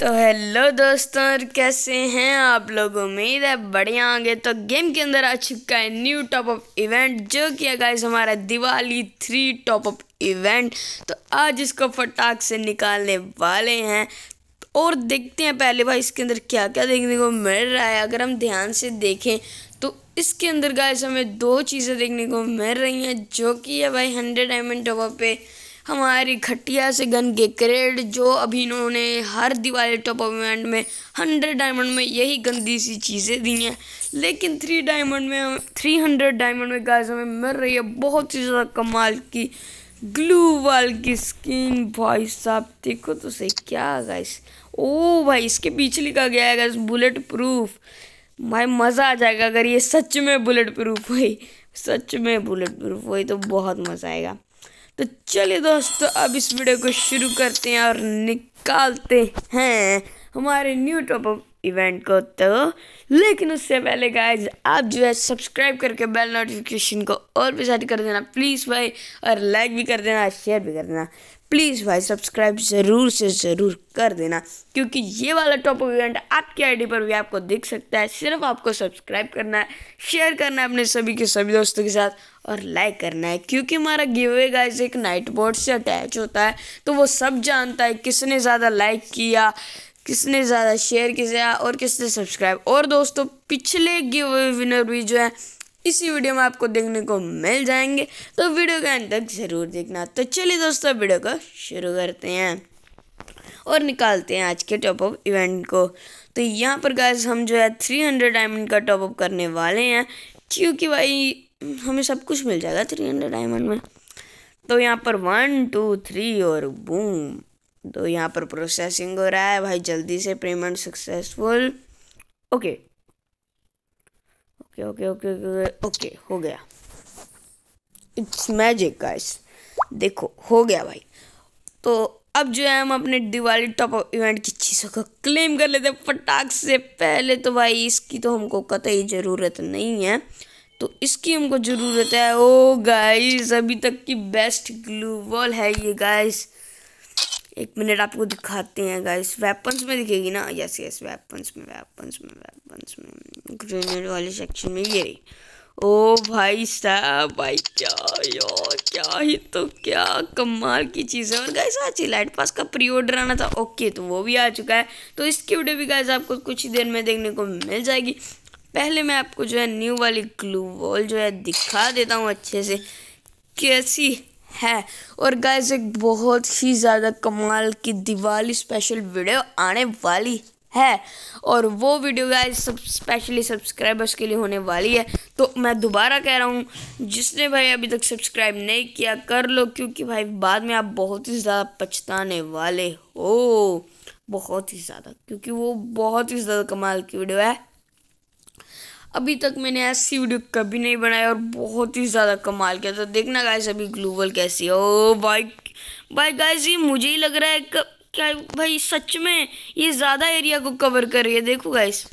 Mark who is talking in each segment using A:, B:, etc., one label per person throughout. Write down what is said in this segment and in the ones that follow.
A: तो हेलो दोस्तों और कैसे हैं आप लोग उम्मीद है बढ़िया आगे तो गेम के अंदर आ चुका है न्यू टॉप अप इवेंट जो कि गाइस हमारा Diwali three top up event तो आज इसको फटाक से निकालने वाले हैं और देखते हैं पहले भाई इसके अंदर क्या क्या देखने को मिल रहा है अगर हम ध्यान से देखें तो इसके अंदर गाय हमें दो चीज़ें देखने को मिल रही हैं जो कि है भाई हंड्रेड डायमंड टॉप अप पे हमारी खटिया से गन गेक्रेड जो अभी इन्होंने हर दिवाली टॉप इवेंट में हंड्रेड डायमंड में यही गंदी सी चीज़ें दी हैं लेकिन थ्री डायमंड में थ्री हंड्रेड डायमंड में गाइस हमें मिल रही है बहुत ही ज़्यादा कमाल की ग्लू वाल की स्किन भाई साहब देखो तो सही क्या गाइस ओ भाई इसके पीछे लिखा गया है गाइस बुलेट प्रूफ भाई मज़ा आ जाएगा अगर ये सच में बुलेट प्रूफ हुई सच में बुलेट प्रूफ हुई तो बहुत मज़ा आएगा तो चलिए दोस्तों अब इस वीडियो को शुरू करते हैं और निकालते हैं हमारे न्यू टॉप अप इवेंट को तो लेकिन उससे पहले गाइज आप जो है सब्सक्राइब करके बेल नोटिफिकेशन को और भी सेट कर देना प्लीज़ भाई और लाइक भी कर देना शेयर भी कर देना प्लीज़ भाई सब्सक्राइब ज़रूर से ज़रूर कर देना क्योंकि ये वाला टॉपिक इवेंट आपकी आईडी पर भी आपको दिख सकता है सिर्फ आपको सब्सक्राइब करना है शेयर करना है अपने सभी के सभी दोस्तों के साथ और लाइक करना है क्योंकि हमारा गिवे गाइज एक नाइट बोर्ड से अटैच होता है तो वो सब जानता है किसने ज़्यादा लाइक किया किसने ज़्यादा शेयर किया और किसने सब्सक्राइब और दोस्तों पिछले गिव विनर भी जो है इसी वीडियो में आपको देखने को मिल जाएंगे तो वीडियो के अंत तक ज़रूर देखना तो चलिए दोस्तों वीडियो को शुरू करते हैं और निकालते हैं आज के टॉप अप इवेंट को तो यहाँ पर गैस हम जो है थ्री हंड्रेड डायमंड का टॉप अप करने वाले हैं क्योंकि भाई हमें सब कुछ मिल जाएगा थ्री हंड्रेड डायमंड में तो यहाँ पर वन टू थ्री और बूम तो यहाँ पर प्रोसेसिंग हो रहा है भाई जल्दी से payment successful okay okay okay okay okay हो गया इट्स मैजिक गाइस देखो हो गया भाई तो अब जो है हम अपने दिवाली टॉप इवेंट की चीज़ों को क्लेम कर लेते हैं फटाक से पहले तो भाई इसकी तो हमको कतई ज़रूरत नहीं है तो इसकी हमको ज़रूरत है ओ गाइस अभी तक की बेस्ट ग्लू वॉल है ये गाइस एक मिनट आपको दिखाते हैं गाइस वेपन्स में दिखेगी ना यस यस वेपन्स में वेपन्स में वेपन्स में ग्रेनेड वाले सेक्शन में ये रही ओ भाई साहब भाई क्या यार क्या ही तो क्या कमाल की चीज़ है और गाइस आज लाइट पास का प्री ऑर्डर आना था ओके तो वो भी आ चुका है तो इसकी वीडियो भी गाइस आपको कुछ ही देर में देखने को मिल जाएगी पहले मैं आपको जो है न्यू वाली ग्लू वॉल जो है दिखा देता हूँ अच्छे से कैसी है और गैस एक बहुत ही ज़्यादा कमाल की दिवाली स्पेशल वीडियो आने वाली है और वो वीडियो गाइस सब स्पेशली सब्सक्राइबर्स के लिए होने वाली है तो मैं दोबारा कह रहा हूँ जिसने भाई अभी तक सब्सक्राइब नहीं किया कर लो क्योंकि भाई बाद में आप बहुत ही ज़्यादा पछताने वाले हो बहुत ही ज़्यादा क्योंकि वो बहुत ही ज़्यादा कमाल की वीडियो है अभी तक मैंने ऐसी वीडियो कभी नहीं बनाई और बहुत ही ज़्यादा कमाल किया तो देखना गाइस अभी ग्लूबल कैसी है ओ भाई भाई गाइस ये मुझे ही लग रहा है क... क्या भाई सच में ये ज़्यादा एरिया को कवर कर रही है देखो गाइस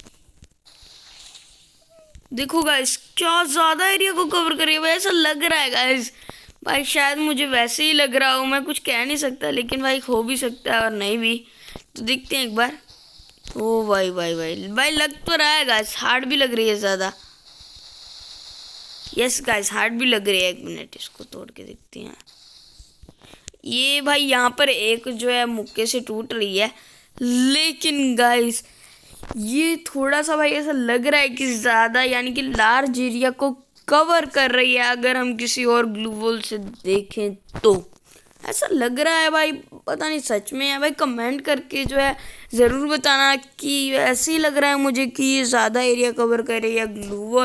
A: देखो गाइस क्या ज़्यादा एरिया को कवर कर रही है भाई ऐसा लग रहा है गाइस भाई शायद मुझे वैसे ही लग रहा हो मैं कुछ कह नहीं सकता लेकिन भाई हो भी सकता है और नहीं भी तो देखते हैं एक बार ओ भाई भाई भाई भाई लग तो रहा है गाइस हार्ड भी लग रही है ज़्यादा यस गाइस हार्ड भी लग रही है एक मिनट इसको तोड़ के देखते हैं ये भाई यहाँ पर एक जो है मुक्के से टूट रही है लेकिन गाइस ये थोड़ा सा भाई ऐसा लग रहा है कि ज़्यादा यानी कि लार्ज एरिया को कवर कर रही है अगर हम किसी और ग्लू वॉल से देखें तो ऐसा लग रहा है भाई पता नहीं सच में है भाई कमेंट करके जो है ज़रूर बताना कि ऐसे ही लग रहा है मुझे कि ये ज़्यादा एरिया कवर करे या ग्लू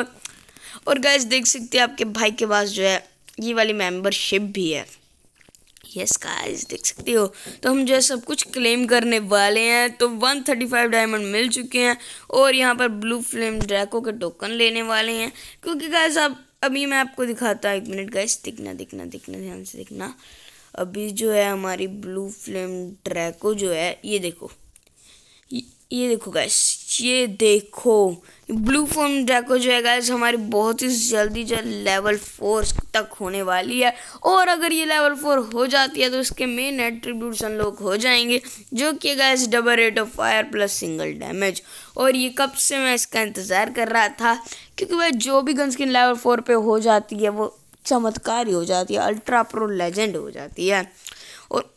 A: और गैस देख सकते हैं आपके भाई के पास जो है ये वाली मेंबरशिप भी है यस गाइस देख सकते हो तो हम जो है सब कुछ क्लेम करने वाले हैं तो 135 डायमंड मिल चुके हैं और यहाँ पर ब्लू फ्लेम ड्रैको के टोकन लेने वाले हैं क्योंकि गाइस अब अभी मैं आपको दिखाता हूँ एक मिनट गाइस दिखना दिखना दिखना ध्यान से दिखना अभी जो है हमारी ब्लू फ्लेम ड्रैको जो है ये देखो ये देखो गैस ये देखो ब्लू फोम ड्रैको जो है गैस हमारी बहुत ही जल्दी जो लेवल फोर तक होने वाली है और अगर ये लेवल फोर हो जाती है तो इसके मेन एट्रीब्यूट अनलॉक हो जाएंगे जो कि guys double rate of fire plus single damage और ये कब से मैं इसका इंतज़ार कर रहा था क्योंकि वह जो भी गन स्किन लेवल फोर पर हो जाती है वो चमत्कारी हो जाती है अल्ट्रा प्रो लेजेंड हो जाती है और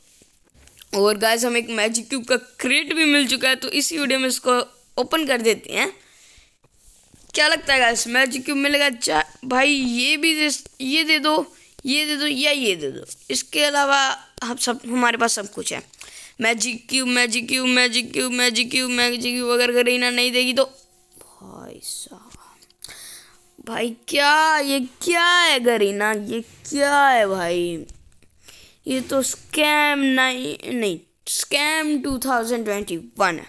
A: और गाइस हमें एक मैजिक क्यूब का क्रेट भी मिल चुका है तो इसी वीडियो में इसको ओपन कर देते हैं क्या लगता है गाइस मैजिक क्यूब मिलेगा चा भाई ये भी दे ये दे दो ये दे दो या ये दे दो इसके अलावा हम सब हमारे पास सब कुछ है magic cube magic cube magic cube magic cube magic cube अगर करीना नहीं देगी तो भाई साहब भाई क्या ये क्या है गरीना ये क्या है भाई ये तो स्कैम नहीं नहीं स्कैम 2021 है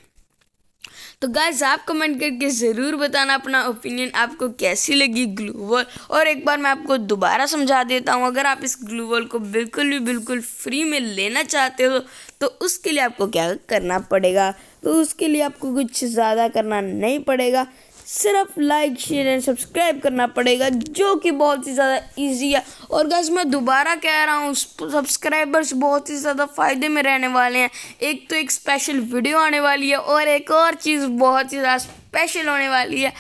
A: तो गाइज आप कमेंट करके ज़रूर बताना अपना ओपिनियन आपको कैसी लगी ग्लूवॉल और एक बार मैं आपको दोबारा समझा देता हूँ अगर आप इस ग्लूवॉल को बिल्कुल भी बिल्कुल फ्री में लेना चाहते हो तो उसके लिए आपको क्या करना पड़ेगा तो उसके लिए आपको कुछ ज़्यादा करना नहीं पड़ेगा सिर्फ लाइक शेयर एंड सब्सक्राइब करना पड़ेगा जो कि बहुत ही ज़्यादा इजी है और गैस मैं दोबारा कह रहा हूँ सब्सक्राइबर्स बहुत ही ज़्यादा फ़ायदे में रहने वाले हैं एक तो एक स्पेशल वीडियो आने वाली है और एक और चीज़ बहुत ही ज़्यादा स्पेशल होने वाली है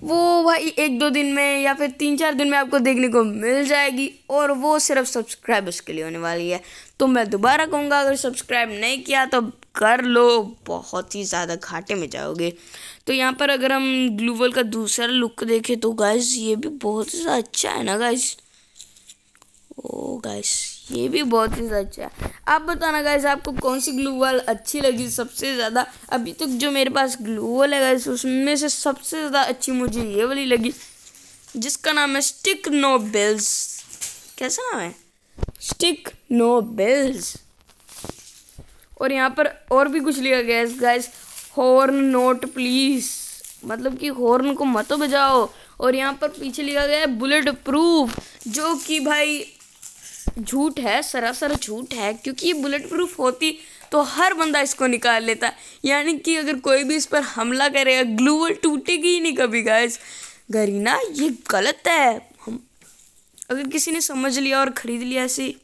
A: वो भाई एक दो दिन में या फिर तीन चार दिन में आपको देखने को मिल जाएगी और वो सिर्फ सब्सक्राइबर्स के लिए होने वाली है तो मैं दोबारा कहूँगा अगर सब्सक्राइब नहीं किया तो कर लो बहुत ही ज़्यादा घाटे में जाओगे तो यहाँ पर अगर हम ग्लूवल का दूसरा लुक देखें तो गैस ये भी बहुत ही ज़्यादा अच्छा है ना गैस ओ गैस ये भी बहुत ही ज़्यादा अच्छा है आप बताना गाइस आपको कौन सी ग्लूवल अच्छी लगी सबसे ज़्यादा अभी तक तो जो मेरे पास ग्लूवल है गाइस उसमें से सबसे ज़्यादा अच्छी मुझे ये वाली लगी जिसका नाम है स्टिक नो बेल्स कैसा नाम है स्टिक नो बेल्स और यहाँ पर और भी कुछ लिया गया है गैस हॉर्न नोट प्लीज मतलब कि हॉर्न को मत बजाओ और यहाँ पर पीछे लिखा गया है बुलेट प्रूफ जो कि भाई झूठ है सरासर झूठ है क्योंकि ये बुलेट प्रूफ होती तो हर बंदा इसको निकाल लेता यानी कि अगर कोई भी इस पर हमला करेगा ग्लूवल टूटेगी ही नहीं कभी गैस गरीना ये गलत है अगर किसी ने समझ लिया और ख़रीद लिया ऐसे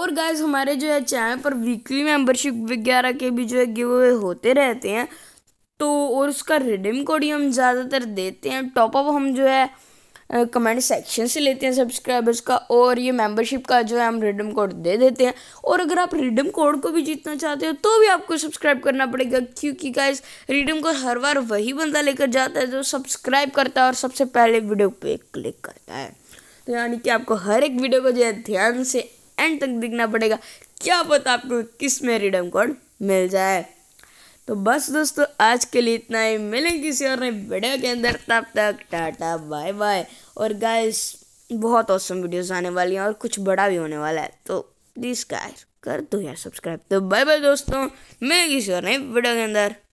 A: और गाइज हमारे जो है चैनल पर वीकली मेंबरशिप वगैरह के भी जो है गिव अवे होते रहते हैं तो और उसका रिडीम कोड ही हम ज़्यादातर देते हैं टॉपअप हम जो है कमेंट सेक्शन से लेते हैं सब्सक्राइबर्स का और ये मेंबरशिप का जो है हम रिडम कोड दे देते हैं और अगर आप रिडम कोड को भी जीतना चाहते हो तो भी आपको सब्सक्राइब करना पड़ेगा क्योंकि गाइज रिडम कोड हर बार वही बंदा लेकर जाता है जो सब्सक्राइब करता है और सबसे पहले वीडियो पे क्लिक करता है तो यानी कि आपको हर एक वीडियो को जो है ध्यान से एंड तक देखना पड़ेगा क्या पता आपको किस में रिडम कोड मिल जाए तो बस दोस्तों आज के लिए इतना ही मिलेंगे किसी और नए वीडियो के अंदर तब तक टाटा बाय बाय और गाइस बहुत औसम वीडियोस आने वाली हैं और कुछ बड़ा भी होने वाला है तो प्लीज़ गाइस कर दो यार सब्सक्राइब तो बाय बाय दोस्तों मिलेंगे किसी और नए वीडियो के अंदर